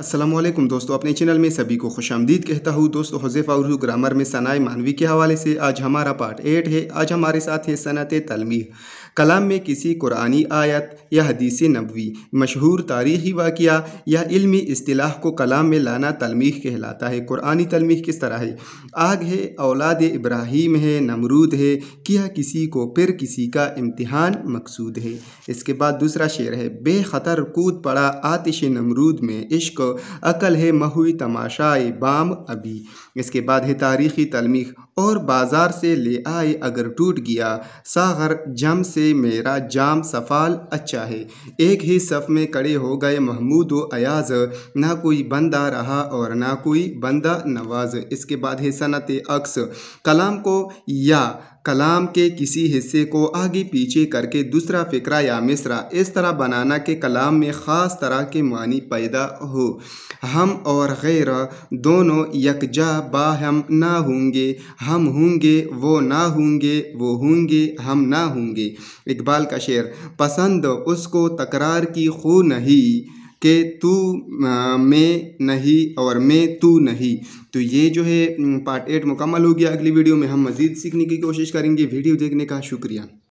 असलम दोस्तों अपने चैनल में सभी को खुश आमदीद कहता हूँ दोस्तों हज़ेफ़ा उर्दू ग्रामर में सनाए मानवी के हवाले से आज हमारा पार्ट एट है आज हमारे साथ है सनत तलमी कलाम में किसी कुरानी आयत या हदीस नबवी मशहूर तारीखी वाक़ या इल्मी इस्तिलाह को कलाम में लाना तलमीह कहलाता है कुरानी तलमीह किस तरह है आग है औलाद इब्राहिम है नमरूद है किया किसी को फिर किसी का इम्तहान मकसूद है इसके बाद दूसरा शेर है बेखतर कूद पड़ा आतिश नमरूद में इश्क अकल है महुई तमाशाए बाम अभी इसके बाद है तारीखी तलमीख और बाज़ार से ले आए अगर टूट गया सागर जम से मेरा जाम सफाल अच्छा है एक ही सफ़ में कड़े हो गए महमूद व अयाज ना कोई बंदा रहा और ना कोई बंदा नवाज इसके बाद है सनत अक्स कलाम को या कलाम के किसी हिस्से को आगे पीछे करके दूसरा फिक्रा या मिसरा इस तरह बनाना कि कलाम में ख़ास तरह के मानी पैदा हो हम और गैर दोनों यकजा बाहम ना होंगे हम होंगे वो ना होंगे वो होंगे हम ना होंगे इकबाल का शेर पसंद उसको तकरार की खू नहीं के तू मैं नहीं और मैं तू नहीं तो ये जो है पार्ट एट मुकम्मल हो गया अगली वीडियो में हम मज़ीद सीखने की कोशिश करेंगे वीडियो देखने का शुक्रिया